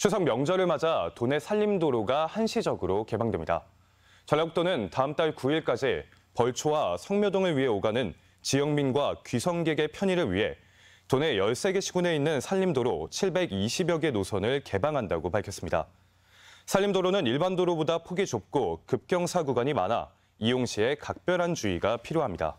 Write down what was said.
추석 명절을 맞아 도내 산림도로가 한시적으로 개방됩니다. 전라북도는 다음 달 9일까지 벌초와 성묘동을 위해 오가는 지역민과 귀성객의 편의를 위해 도내 13개 시군에 있는 산림도로 720여 개 노선을 개방한다고 밝혔습니다. 산림도로는 일반 도로보다 폭이 좁고 급경사 구간이 많아 이용 시에 각별한 주의가 필요합니다.